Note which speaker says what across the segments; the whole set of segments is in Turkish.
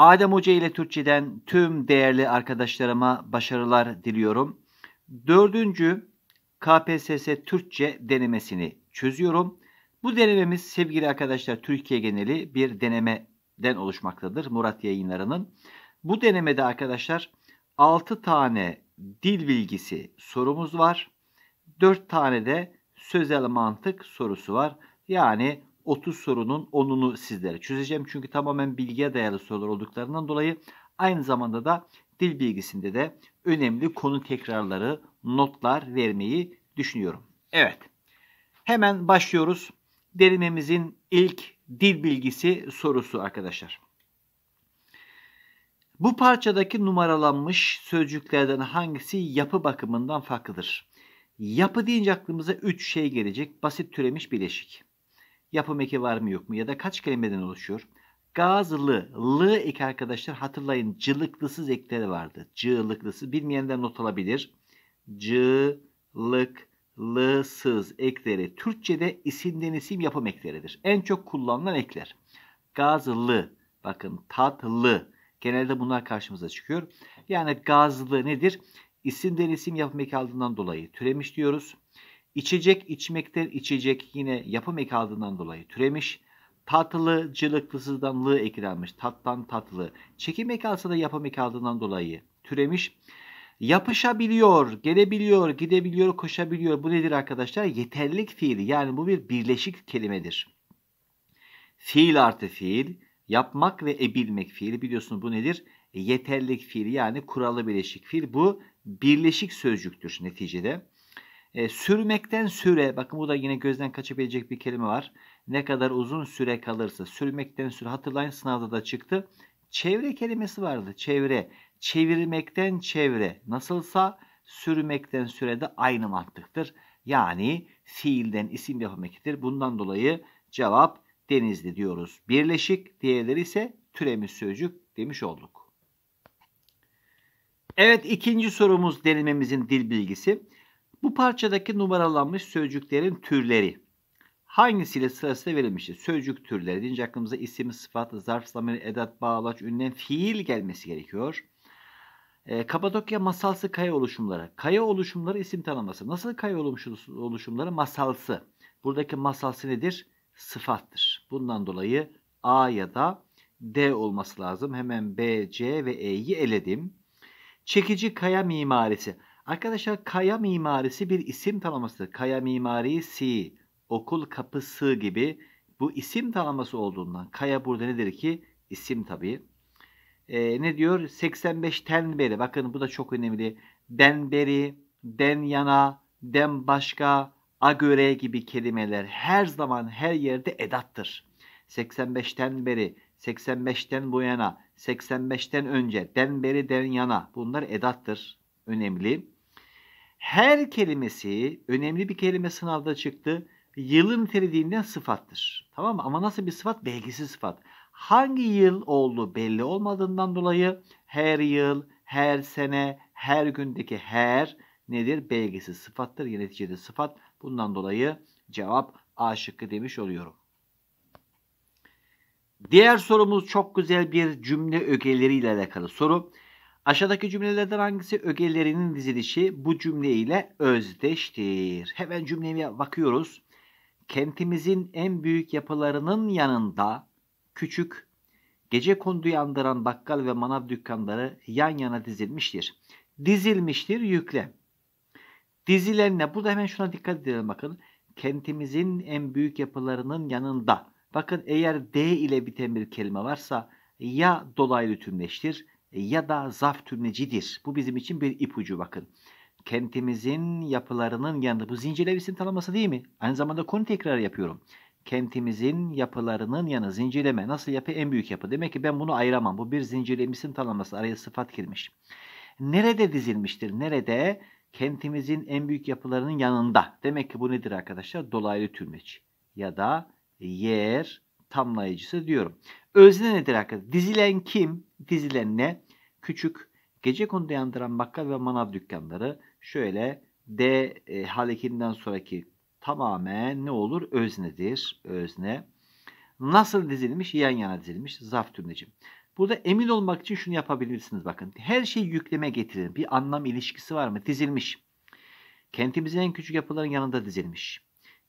Speaker 1: Adem Hoca ile Türkçeden tüm değerli arkadaşlarıma başarılar diliyorum. Dördüncü KPSS Türkçe denemesini çözüyorum. Bu denememiz sevgili arkadaşlar Türkiye geneli bir denemeden oluşmaktadır Murat yayınlarının. Bu denemede arkadaşlar 6 tane dil bilgisi sorumuz var. 4 tane de sözel mantık sorusu var. Yani 30 sorunun 10'unu sizlere çözeceğim. Çünkü tamamen bilgiye dayalı sorular olduklarından dolayı aynı zamanda da dil bilgisinde de önemli konu tekrarları, notlar vermeyi düşünüyorum. Evet. Hemen başlıyoruz. Derimemizin ilk dil bilgisi sorusu arkadaşlar. Bu parçadaki numaralanmış sözcüklerden hangisi yapı bakımından farklıdır? Yapı deyince aklımıza 3 şey gelecek. Basit türemiş bileşik yapım eki var mı yok mu ya da kaç kelimeden oluşuyor? Gazlı, lı eki arkadaşlar hatırlayın cılıklısız ekleri vardı. Cılıklısı bilmeyenler not alabilir. Cılık, ekleri Türkçe'de isimden isim yapım ekleridir. En çok kullanılan ekler. Gazlı, bakın tatlı. Genelde bunlar karşımıza çıkıyor. Yani gazlı nedir? İsimden isim yapım eki aldığından dolayı türemiş diyoruz. İçecek içmekten içecek yine yapım eki aldığından dolayı türemiş. Tatlı cılıklısızdan lı eklenmiş. Tattan tatlı. Çekim eki alsa da yapım eki aldığından dolayı türemiş. Yapışabiliyor, gelebiliyor, gidebiliyor, koşabiliyor. Bu nedir arkadaşlar? Yeterlik fiili. Yani bu bir birleşik kelimedir. Fiil artı fiil. Yapmak ve ebilmek fiili. Biliyorsunuz bu nedir? Yeterlik fiili yani kuralı birleşik fiil. Bu birleşik sözcüktür neticede. E, sürmekten süre, bakın bu da yine gözden kaçabilecek bir kelime var. Ne kadar uzun süre kalırsa, sürmekten süre. Hatırlayın sınavda da çıktı. Çevre kelimesi vardı. Çevre, çevirmekten çevre. Nasılsa sürmekten sürede aynı mantıktır. Yani fiilden isim yapım ekidir. Bundan dolayı cevap denizli diyoruz. Birleşik, diğerleri ise türemiş sözcük demiş olduk. Evet ikinci sorumuz denememizin dil bilgisi. Bu parçadaki numaralanmış sözcüklerin türleri hangisiyle sırasıyla verilmiştir? Sözcük türleri deyince aklımıza isim, sıfat, zarf, zamir, edat, bağlaç, ünlem, fiil gelmesi gerekiyor. E, Kapadokya masalsı kaya oluşumları. Kaya oluşumları isim tanıması. Nasıl kaya oluşumları? Masalsı. Buradaki masalsı nedir? Sıfattır. Bundan dolayı A ya da D olması lazım. Hemen B, C ve E'yi eledim. Çekici kaya mimarisi. Arkadaşlar kaya mimarisi bir isim tanımlası. Kaya mimarisi, okul kapısı gibi bu isim tanımlaması olduğundan kaya burada nedir ki? İsim tabii. Ee, ne diyor? 85'ten beri. Bakın bu da çok önemli. Den beri, den yana, den başka, a göre gibi kelimeler her zaman her yerde edattır. 85'ten beri, 85'ten bu yana, 85'ten önce, den beri, den yana bunlar edattır. Önemli. Her kelimesi önemli bir kelime sınavda çıktı. Yılın niteliğinden sıfattır. Tamam mı? Ama nasıl bir sıfat? Belgisi sıfat. Hangi yıl olduğu belli olmadığından dolayı her yıl, her sene, her gündeki her nedir? Belgisi sıfattır. Yöneticide sıfat. Bundan dolayı cevap A şıkkı demiş oluyorum. Diğer sorumuz çok güzel bir cümle ögeleriyle alakalı soru. Aşağıdaki cümlelerden hangisi ögelerinin dizilişi bu cümle ile özdeştir? Hemen cümleye bakıyoruz. Kentimizin en büyük yapılarının yanında küçük, gece konduyu andıran bakkal ve manav dükkanları yan yana dizilmiştir. Dizilmiştir yüklem. Dizilenle burada hemen şuna dikkat edelim bakın. Kentimizin en büyük yapılarının yanında. Bakın eğer D ile biten bir kelime varsa ya dolaylı tümleştir ya da zaf necidir. Bu bizim için bir ipucu bakın. Kentimizin yapılarının yanında bu zincir evisin tanıması değil mi? Aynı zamanda konu tekrar yapıyorum. Kentimizin yapılarının yanı zincirleme nasıl yapı en büyük yapı. Demek ki ben bunu ayıramam. Bu bir zincirlemişsin tanımlaması. Araya sıfat girmiş. Nerede dizilmiştir? Nerede? Kentimizin en büyük yapılarının yanında. Demek ki bu nedir arkadaşlar? Dolaylı tümleç ya da yer tamlayıcısı diyorum. Özne nedir arkadaşlar? Dizilen kim? Dizilen ne? Küçük, gece kondu yandıran bakkal ve manav dükkanları şöyle D e, halekinden sonraki tamamen ne olur? Öznedir. Özne. Nasıl dizilmiş? Yan yana dizilmiş. Zaf cümlecim. Burada emin olmak için şunu yapabilirsiniz bakın. Her şeyi yükleme getirin. Bir anlam ilişkisi var mı? Dizilmiş. Kentimizin en küçük yapıların yanında dizilmiş.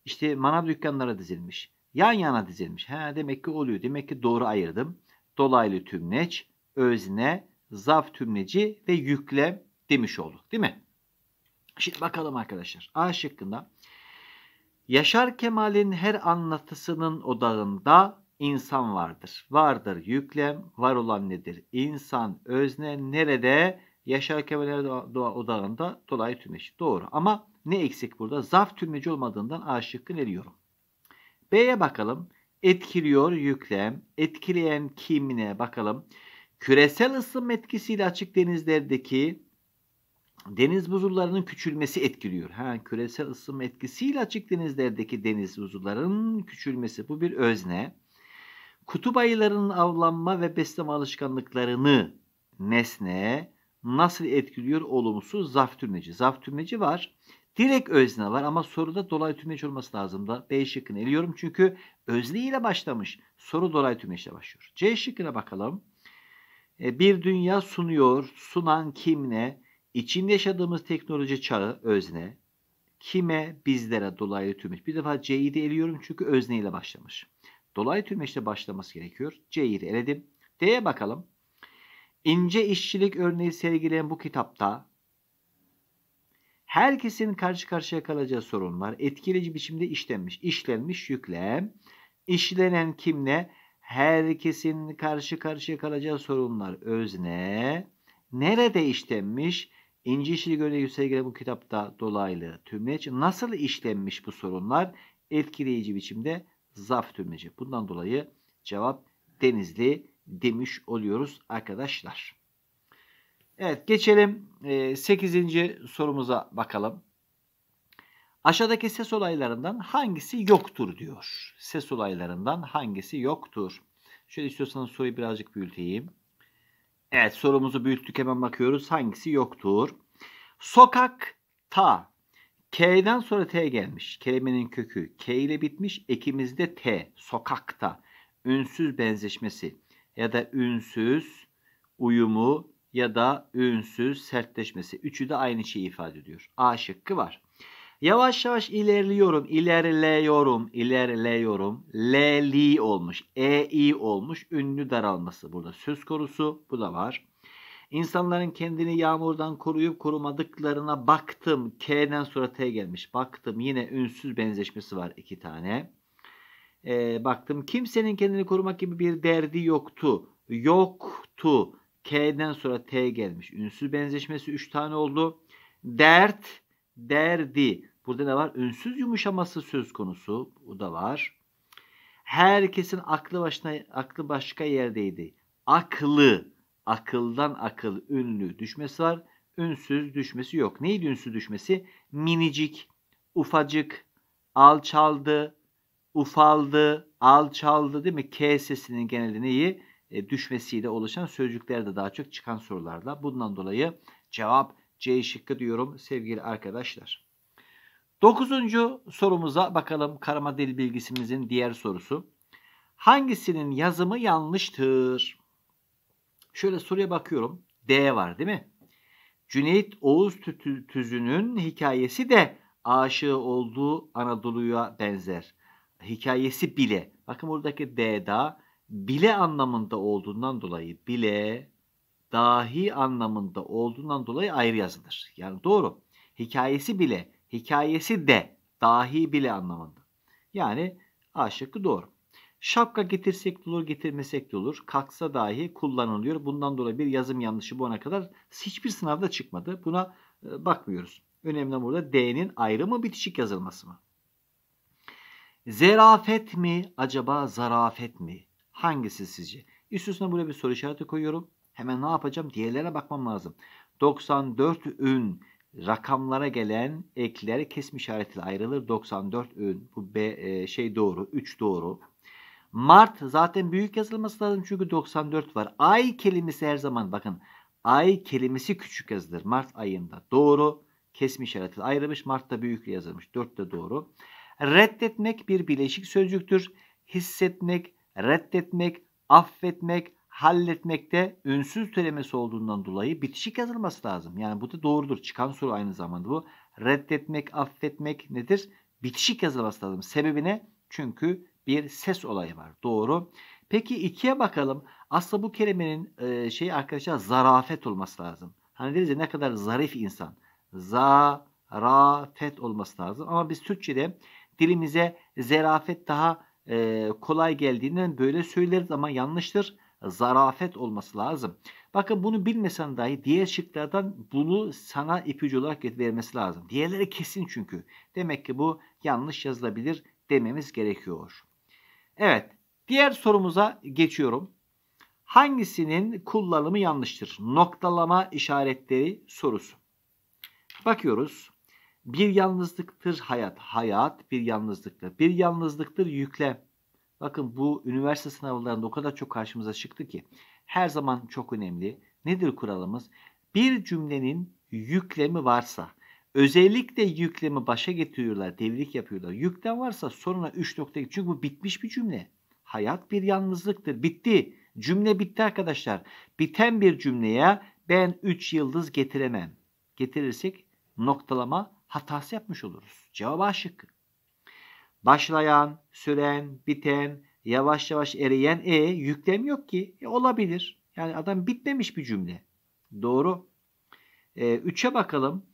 Speaker 1: İşte manav dükkanlara dizilmiş yan yana dizilmiş. He, demek ki oluyor. Demek ki doğru ayırdım. Dolaylı tümleç, özne, zaf tümleci ve yüklem demiş olduk değil mi? Şimdi bakalım arkadaşlar. A şıkkında Yaşar Kemal'in her anlatısının odağında insan vardır. Vardır yüklem, var olan nedir? İnsan, özne, nerede? Yaşar Kemal'in doğa odağında dolayı tümleç. Doğru ama ne eksik burada? Zaf tümleci olmadığından A şıkkını eliyorum. B'ye bakalım. Etkiliyor yüklem. Etkileyen kimine bakalım. Küresel ısınma etkisiyle açık denizlerdeki deniz buzullarının küçülmesi etkiliyor. Ha, küresel ısınma etkisiyle açık denizlerdeki deniz buzullarının küçülmesi bu bir özne. Kutup ayılarının avlanma ve besleme alışkanlıklarını nesne nasıl etkiliyor olumsuz zaf tümleci. Zaf tümleci var. Direkt özne var ama soruda dolaylı tümleç olması lazım da. B şıkkını eliyorum çünkü özne ile başlamış. Soru dolaylı tümleçle başlıyor. C şıkkına bakalım. E, bir dünya sunuyor. Sunan kim ne? İçinde yaşadığımız teknoloji çağı özne. Kime? Bizlere dolaylı tümleç. Bir defa C'yi de eliyorum çünkü özne ile başlamış. Dolaylı tümleçle başlaması gerekiyor. C'yi de eledim. D'ye bakalım. İnce işçilik örneği sergileyen bu kitapta herkesin karşı karşıya kalacağı sorunlar etkileyici biçimde işlenmiş. işlenmiş yüklem. İşlenen kimle? Herkesin karşı karşıya kalacağı sorunlar özne. Nerede işlenmiş? İnci işli göre yükselgele bu kitapta dolaylı tümleç. Nasıl işlenmiş bu sorunlar? Etkileyici biçimde zaf tümleci. Bundan dolayı cevap denizli demiş oluyoruz arkadaşlar. Evet geçelim 8. E, sorumuza bakalım. Aşağıdaki ses olaylarından hangisi yoktur diyor. Ses olaylarından hangisi yoktur? Şöyle istiyorsanız soruyu birazcık büyüteyim. Evet sorumuzu büyüttük hemen bakıyoruz. Hangisi yoktur? Sokakta. K'den sonra T gelmiş. Kelimenin kökü K ile bitmiş. Ekimizde T. Sokakta. Ünsüz benzeşmesi ya da ünsüz uyumu ya da ünsüz sertleşmesi. Üçü de aynı şeyi ifade ediyor. A şıkkı var. Yavaş yavaş ilerliyorum, ilerliyorum, ilerliyorum. Leli olmuş, ei olmuş. Ünlü daralması burada söz konusu. Bu da var. İnsanların kendini yağmurdan koruyup korumadıklarına baktım. K'den sonra T gelmiş. Baktım yine ünsüz benzeşmesi var iki tane. E, baktım kimsenin kendini korumak gibi bir derdi yoktu. Yoktu. K'den sonra T gelmiş. Ünsüz benzeşmesi 3 tane oldu. Dert, derdi. Burada ne var? Ünsüz yumuşaması söz konusu. Bu da var. Herkesin aklı başına aklı başka yerdeydi. Aklı, akıldan akıl, ünlü düşmesi var. Ünsüz düşmesi yok. Neydi ünsüz düşmesi? Minicik, ufacık, alçaldı, ufaldı, alçaldı değil mi? K sesinin genelde neyi? E, düşmesiyle oluşan sözcüklerde daha çok çıkan sorularla. Bundan dolayı cevap C şıkkı diyorum sevgili arkadaşlar. Dokuzuncu sorumuza bakalım karama dil bilgisimizin diğer sorusu. Hangisinin yazımı yanlıştır? Şöyle soruya bakıyorum. D var değil mi? Cüneyt Oğuz Tüzü'nün hikayesi de aşığı olduğu Anadolu'ya benzer. Hikayesi bile. Bakın buradaki D'da bile anlamında olduğundan dolayı bile dahi anlamında olduğundan dolayı ayrı yazılır. Yani doğru. Hikayesi bile, hikayesi de dahi bile anlamında. Yani A şıkkı doğru. Şapka getirsek de olur, getirmesek de olur. Kalksa dahi kullanılıyor. Bundan dolayı bir yazım yanlışı bu ana kadar hiçbir sınavda çıkmadı. Buna e, bakmıyoruz. Önemli burada D'nin ayrı mı bitişik yazılması mı? Zerafet mi acaba zarafet mi? Hangisi sizce? Üst üstüne buraya bir soru işareti koyuyorum. Hemen ne yapacağım? Diğerlerine bakmam lazım. 94 ün rakamlara gelen ekler kesme işaretiyle ayrılır. 94 ün. Bu B, e, şey doğru. 3 doğru. Mart zaten büyük yazılması lazım çünkü 94 var. Ay kelimesi her zaman bakın. Ay kelimesi küçük yazılır. Mart ayında doğru. Kesme işaretiyle ayrılmış. Mart'ta büyük yazılmış. 4 de doğru. Reddetmek bir bileşik sözcüktür. Hissetmek, reddetmek, affetmek, halletmekte ünsüz türemesi olduğundan dolayı bitişik yazılması lazım. Yani bu da doğrudur. Çıkan soru aynı zamanda bu. Reddetmek, affetmek nedir? Bitişik yazılması lazım. Sebebi ne? Çünkü bir ses olayı var. Doğru. Peki ikiye bakalım. Aslında bu kelimenin e, şeyi arkadaşlar zarafet olması lazım. Hani deriz ya ne kadar zarif insan. Zarafet olması lazım. Ama biz Türkçe'de dilimize zarafet daha e, kolay geldiğinden böyle söyleriz ama yanlıştır. Zarafet olması lazım. Bakın bunu bilmesen dahi diğer şıklardan bunu sana ipucu olarak vermesi lazım. Diğerleri kesin çünkü. Demek ki bu yanlış yazılabilir dememiz gerekiyor. Evet. Diğer sorumuza geçiyorum. Hangisinin kullanımı yanlıştır? Noktalama işaretleri sorusu. Bakıyoruz. Bir yalnızlıktır hayat. Hayat bir yalnızlıktır. Bir yalnızlıktır yüklem. Bakın bu üniversite sınavlarında o kadar çok karşımıza çıktı ki her zaman çok önemli. Nedir kuralımız? Bir cümlenin yüklemi varsa özellikle yüklemi başa getiriyorlar, devrik yapıyorlar. Yüklem varsa sonuna 3 nokta çünkü bu bitmiş bir cümle. Hayat bir yalnızlıktır. Bitti. Cümle bitti arkadaşlar. Biten bir cümleye ben 3 yıldız getiremem. Getirirsek noktalama hatası yapmış oluruz. Cevap A Başlayan, süren, biten, yavaş yavaş eriyen e yüklem yok ki. E, olabilir. Yani adam bitmemiş bir cümle. Doğru. e, üçe bakalım.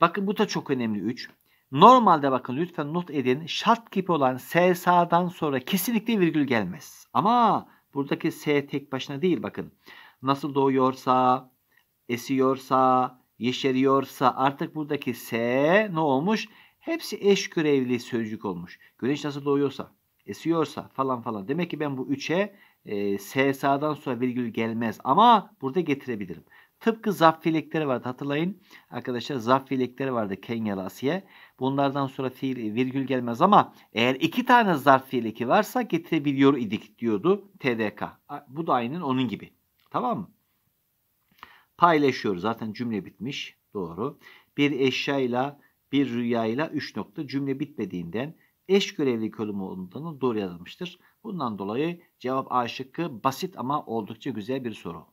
Speaker 1: Bakın bu da çok önemli üç. Normalde bakın lütfen not edin. Şart gibi olan SSA'dan sonra kesinlikle virgül gelmez. Ama buradaki S tek başına değil bakın. Nasıl doğuyorsa, esiyorsa, yeşeriyorsa artık buradaki S ne olmuş? Hepsi eş görevli sözcük olmuş. Güneş nasıl doğuyorsa, esiyorsa falan falan. Demek ki ben bu 3'e e, S sağdan sonra virgül gelmez ama burada getirebilirim. Tıpkı zaf fiilekleri vardı hatırlayın. Arkadaşlar zaf fiilekleri vardı Kenyalı Asiye. Bunlardan sonra fiil, e, virgül gelmez ama eğer iki tane zarf fiileki varsa getirebiliyor idik diyordu TDK. Bu da aynen onun gibi. Tamam mı? paylaşıyor. Zaten cümle bitmiş. Doğru. Bir eşyayla bir rüyayla 3 nokta cümle bitmediğinden eş görevli kölümü olduğunu doğru yazmıştır Bundan dolayı cevap A şıkkı basit ama oldukça güzel bir soru.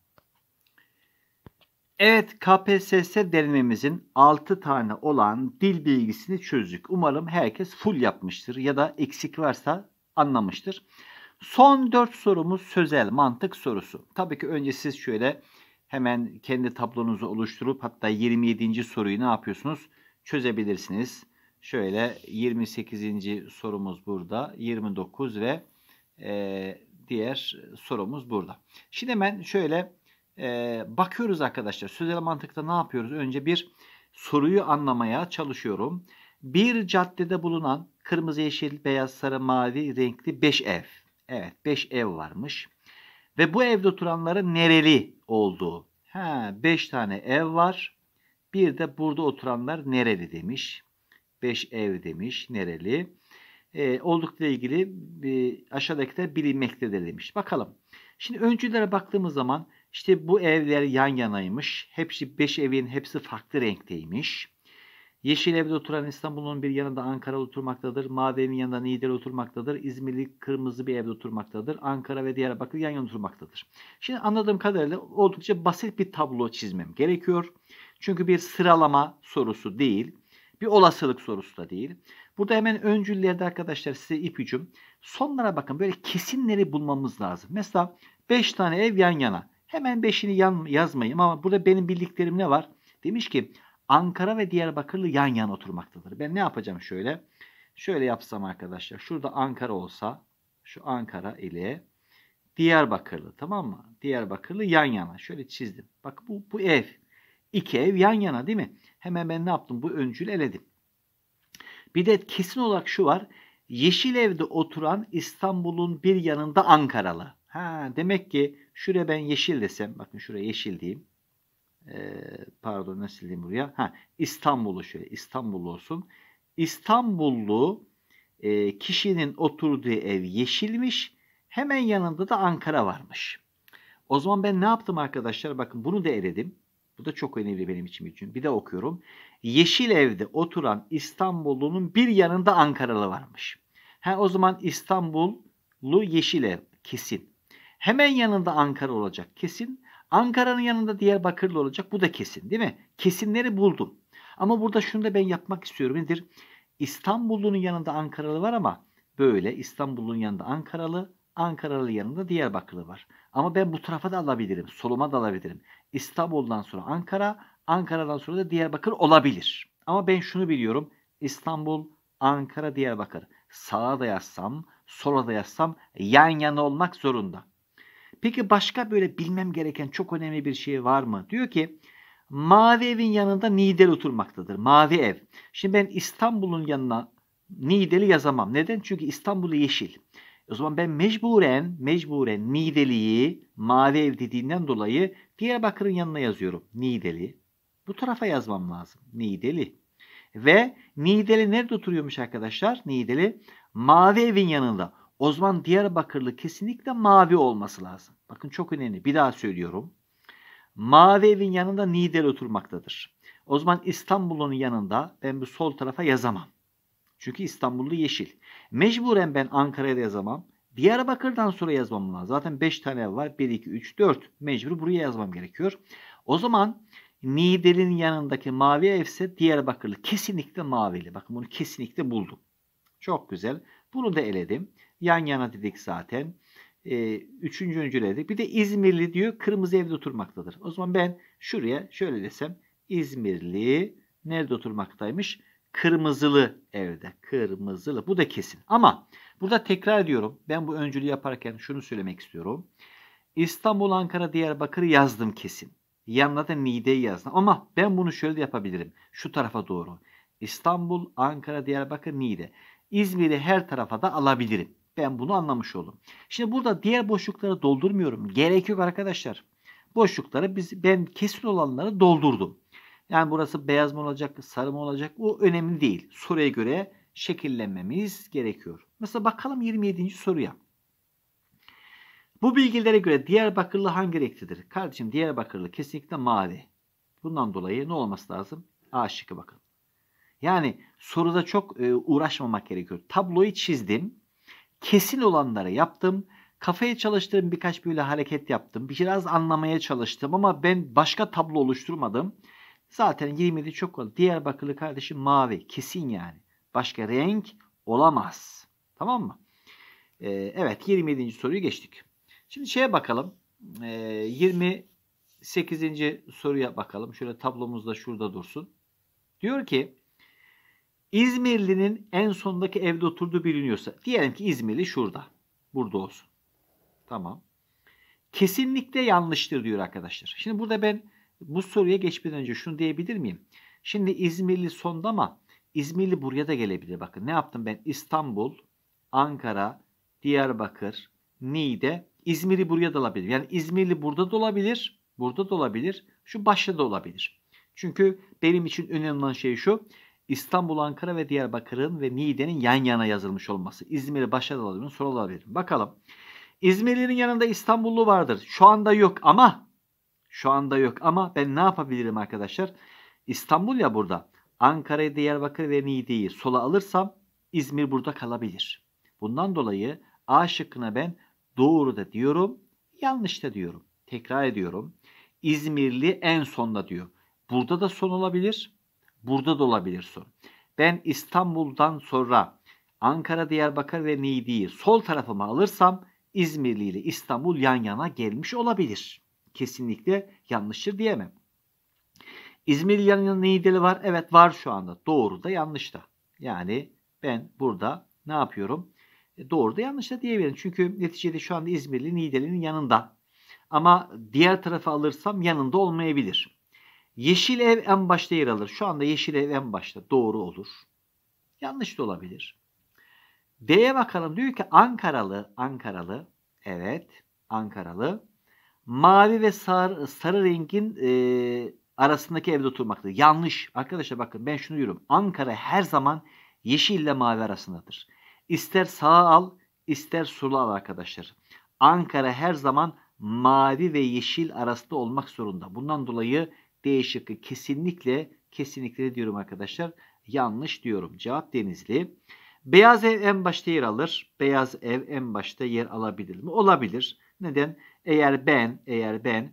Speaker 1: Evet KPSS denememizin 6 tane olan dil bilgisini çözdük. Umarım herkes full yapmıştır ya da eksik varsa anlamıştır. Son 4 sorumuz sözel mantık sorusu. Tabii ki önce siz şöyle hemen kendi tablonuzu oluşturup hatta 27. soruyu ne yapıyorsunuz? Çözebilirsiniz. Şöyle 28. sorumuz burada. 29 ve e, diğer sorumuz burada. Şimdi hemen şöyle e, bakıyoruz arkadaşlar. Sözel mantıkta ne yapıyoruz? Önce bir soruyu anlamaya çalışıyorum. Bir caddede bulunan kırmızı, yeşil, beyaz, sarı, mavi renkli 5 ev. Evet 5 ev varmış. Ve bu evde oturanlara nereli oldu. Ha, beş tane ev var. Bir de burada oturanlar nereli demiş. Beş ev demiş nereli. E, oldukla ilgili e, aşağıdaki de bilinmektedir demiş. Bakalım. Şimdi öncülere baktığımız zaman işte bu evler yan yanaymış. Hepsi beş evin hepsi farklı renkteymiş. Yeşil evde oturan İstanbul'un bir yanında Ankara oturmaktadır. Mavi yanında Niğde oturmaktadır. İzmirli kırmızı bir evde oturmaktadır. Ankara ve Diyarbakır yan yana oturmaktadır. Şimdi anladığım kadarıyla oldukça basit bir tablo çizmem gerekiyor. Çünkü bir sıralama sorusu değil. Bir olasılık sorusu da değil. Burada hemen öncüllerde arkadaşlar size ipucum. Sonlara bakın böyle kesinleri bulmamız lazım. Mesela 5 tane ev yan yana. Hemen 5'ini yazmayayım ama burada benim bildiklerim ne var? Demiş ki Ankara ve Diyarbakırlı yan yana oturmaktadır. Ben ne yapacağım şöyle? Şöyle yapsam arkadaşlar. Şurada Ankara olsa şu Ankara ile Diyarbakırlı tamam mı? Diyarbakırlı yan yana. Şöyle çizdim. Bak bu, bu ev. İki ev yan yana değil mi? Hemen ben ne yaptım? Bu öncül eledim. Bir de kesin olarak şu var. Yeşil evde oturan İstanbul'un bir yanında Ankaralı. Ha, demek ki şuraya ben yeşil desem. Bakın şuraya yeşil diyeyim e, pardon nasıl sildim buraya? Ha, İstanbul'u şöyle İstanbul olsun. İstanbullu e, kişinin oturduğu ev yeşilmiş. Hemen yanında da Ankara varmış. O zaman ben ne yaptım arkadaşlar? Bakın bunu da eledim. Bu da çok önemli benim için. Bir de okuyorum. Yeşil evde oturan İstanbullunun bir yanında Ankaralı varmış. Ha o zaman İstanbullu yeşil ev kesin. Hemen yanında Ankara olacak kesin. Ankara'nın yanında Diyarbakırlı olacak. Bu da kesin değil mi? Kesinleri buldum. Ama burada şunu da ben yapmak istiyorum. Nedir? İstanbul'un yanında Ankaralı var ama böyle İstanbul'un yanında Ankaralı, Ankaralı yanında Diyarbakırlı var. Ama ben bu tarafa da alabilirim. Soluma da alabilirim. İstanbul'dan sonra Ankara, Ankara'dan sonra da Diyarbakır olabilir. Ama ben şunu biliyorum. İstanbul, Ankara, Diyarbakır. Sağa da yazsam, sola da yazsam yan yana olmak zorunda. Peki başka böyle bilmem gereken çok önemli bir şey var mı? Diyor ki mavi evin yanında Nidel oturmaktadır. Mavi ev. Şimdi ben İstanbul'un yanına Nidel'i yazamam. Neden? Çünkü İstanbul'u yeşil. O zaman ben mecburen, mecburen Nideli'yi mavi ev dediğinden dolayı Diyarbakır'ın yanına yazıyorum. Nideli. Bu tarafa yazmam lazım. Nideli. Ve Nideli nerede oturuyormuş arkadaşlar? Nideli mavi evin yanında. O zaman Diyarbakırlı kesinlikle mavi olması lazım. Bakın çok önemli. Bir daha söylüyorum. Mavi evin yanında Nidel oturmaktadır. O zaman İstanbul'un yanında ben bu sol tarafa yazamam. Çünkü İstanbullu yeşil. Mecburen ben Ankara'da yazamam. Diyarbakır'dan sonra yazmam lazım. Zaten 5 tane ev var. 1, 2, 3, 4. Mecbur buraya yazmam gerekiyor. O zaman Nidel'in yanındaki mavi evse Diyarbakırlı. Kesinlikle mavili. Bakın bunu kesinlikle buldum. Çok güzel. Bunu da eledim. Yan yana dedik zaten e, üçüncü öncüleri bir de İzmirli diyor kırmızı evde oturmaktadır. O zaman ben şuraya şöyle desem İzmirli nerede oturmaktaymış? Kırmızılı evde. Kırmızılı. Bu da kesin. Ama burada tekrar diyorum. Ben bu öncülü yaparken şunu söylemek istiyorum. İstanbul, Ankara, Diyarbakır yazdım kesin. Yanına da Niğde'yi yazdım. Ama ben bunu şöyle de yapabilirim. Şu tarafa doğru. İstanbul, Ankara, Diyarbakır, Niğde. İzmir'i her tarafa da alabilirim. Ben bunu anlamış oldum. Şimdi burada diğer boşlukları doldurmuyorum. Gerek yok arkadaşlar. Boşlukları biz, ben kesin olanları doldurdum. Yani burası beyaz mı olacak, sarı mı olacak o önemli değil. Soruya göre şekillenmemiz gerekiyor. Mesela bakalım 27. soruya. Bu bilgilere göre Diyarbakırlı hangi renklidir? Kardeşim Diyarbakırlı kesinlikle mavi. Bundan dolayı ne olması lazım? A şıkkı bakın. Yani soruda çok e, uğraşmamak gerekiyor. Tabloyu çizdim kesin olanları yaptım. Kafaya çalıştığım birkaç böyle hareket yaptım. Biraz anlamaya çalıştım ama ben başka tablo oluşturmadım. Zaten 27 çok kolay. Diyarbakırlı kardeşim mavi. Kesin yani. Başka renk olamaz. Tamam mı? Ee, evet 27. soruyu geçtik. Şimdi şeye bakalım. Ee, 28. soruya bakalım. Şöyle tablomuzda şurada dursun. Diyor ki İzmirli'nin en sondaki evde oturduğu biliniyorsa diyelim ki İzmirli şurada. Burada olsun. Tamam. Kesinlikle yanlıştır diyor arkadaşlar. Şimdi burada ben bu soruya geçmeden önce şunu diyebilir miyim? Şimdi İzmirli sonda ama İzmirli buraya da gelebilir. Bakın ne yaptım ben? İstanbul, Ankara, Diyarbakır, Niğde, İzmir'i buraya da olabilir. Yani İzmirli burada da olabilir, burada da olabilir, şu başta da olabilir. Çünkü benim için önemli olan şey şu. İstanbul, Ankara ve Diyarbakır'ın ve Niğde'nin yan yana yazılmış olması. İzmir'i başa alalım, soru alabilirim. Bakalım. İzmirli'nin yanında İstanbullu vardır. Şu anda yok ama şu anda yok ama ben ne yapabilirim arkadaşlar? İstanbul ya burada. Ankara'yı, Diyarbakır ve Niğde'yi sola alırsam İzmir burada kalabilir. Bundan dolayı A şıkkına ben doğru da diyorum, yanlış da diyorum. Tekrar ediyorum. İzmirli en sonda diyor. Burada da son olabilir. Burada da olabilir su. Ben İstanbul'dan sonra Ankara, Diyarbakır ve Niğde'yi sol tarafıma alırsam İzmirli ile İstanbul yan yana gelmiş olabilir. Kesinlikle yanlıştır diyemem. İzmir yan yana Niğde'li var. Evet var şu anda. Doğru da yanlış da. Yani ben burada ne yapıyorum? E, doğru da yanlış da diyebilirim. Çünkü neticede şu anda İzmirli Niğde'linin yanında. Ama diğer tarafa alırsam yanında olmayabilir. Yeşil ev en başta yer alır. Şu anda yeşil ev en başta. Doğru olur. Yanlış da olabilir. D'ye bakalım. Diyor ki Ankaralı, Ankaralı, evet Ankaralı. Mavi ve sarı, sarı rengin e, arasındaki evde oturmakta. Yanlış. Arkadaşlar bakın ben şunu diyorum. Ankara her zaman yeşil ile mavi arasındadır. İster sağa al, ister sola al arkadaşlar. Ankara her zaman mavi ve yeşil arasında olmak zorunda. Bundan dolayı Değişikliği kesinlikle kesinlikle diyorum arkadaşlar. Yanlış diyorum. Cevap Denizli. Beyaz ev en başta yer alır. Beyaz ev en başta yer alabilir mi? Olabilir. Neden? Eğer ben eğer ben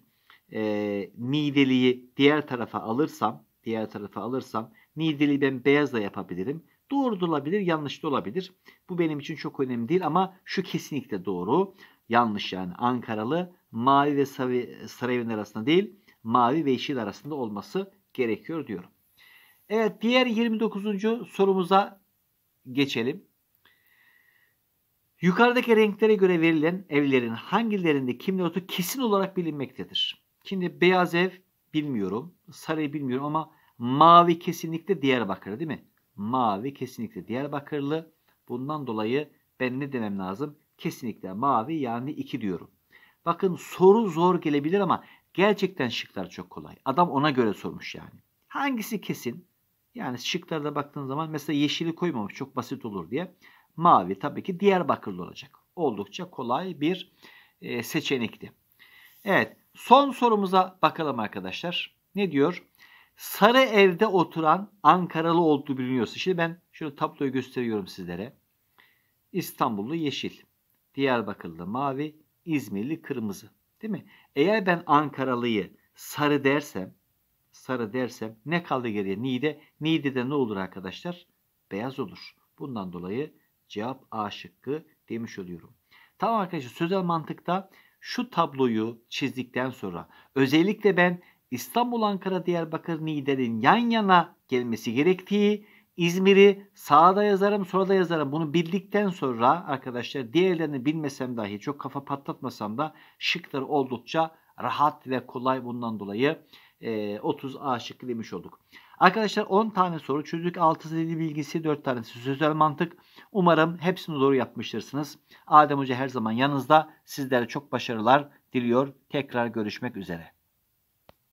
Speaker 1: e, mideliği diğer tarafa alırsam diğer tarafa alırsam mideliği ben beyazla yapabilirim. Doğru da olabilir, yanlış da olabilir. Bu benim için çok önemli değil ama şu kesinlikle doğru. Yanlış yani Ankaralı mavi ve sarı, sarı evin arasında değil mavi ve yeşil arasında olması gerekiyor diyorum. Evet diğer 29. sorumuza geçelim. Yukarıdaki renklere göre verilen evlerin hangilerinde kimin otu kesin olarak bilinmektedir. Şimdi beyaz ev bilmiyorum, sarı bilmiyorum ama mavi kesinlikle Diyarbakırlı değil mi? Mavi kesinlikle Diyarbakırlı. Bundan dolayı ben ne demem lazım? Kesinlikle mavi yani 2 diyorum. Bakın soru zor gelebilir ama Gerçekten şıklar çok kolay. Adam ona göre sormuş yani. Hangisi kesin? Yani şıklarda baktığın zaman mesela yeşili koymamış çok basit olur diye. Mavi tabii ki Diyarbakırlı olacak. Oldukça kolay bir e, seçenekti. Evet son sorumuza bakalım arkadaşlar. Ne diyor? Sarı evde oturan Ankaralı olduğu biliniyorsa. Şimdi ben şöyle tabloyu gösteriyorum sizlere. İstanbullu yeşil, Diyarbakırlı mavi, İzmirli kırmızı. Değil mi? Eğer ben Ankaralıyı sarı dersem, sarı dersem ne kaldı geriye? Niğde. de ne olur arkadaşlar? Beyaz olur. Bundan dolayı cevap A şıkkı demiş oluyorum. Tamam arkadaşlar sözel mantıkta şu tabloyu çizdikten sonra özellikle ben İstanbul, Ankara, Diyarbakır, Niğde'nin yan yana gelmesi gerektiği İzmir'i sağda yazarım, solda yazarım. Bunu bildikten sonra arkadaşlar diğerlerini bilmesem dahi çok kafa patlatmasam da şıkları oldukça rahat ve kolay bundan dolayı e, 30A şıkkı demiş olduk. Arkadaşlar 10 tane soru çözdük. 6 dil bilgisi, 4 tanesi sözel mantık. Umarım hepsini doğru yapmıştırsınız. Adem Hoca her zaman yanınızda. Sizlere çok başarılar diliyor. Tekrar görüşmek üzere.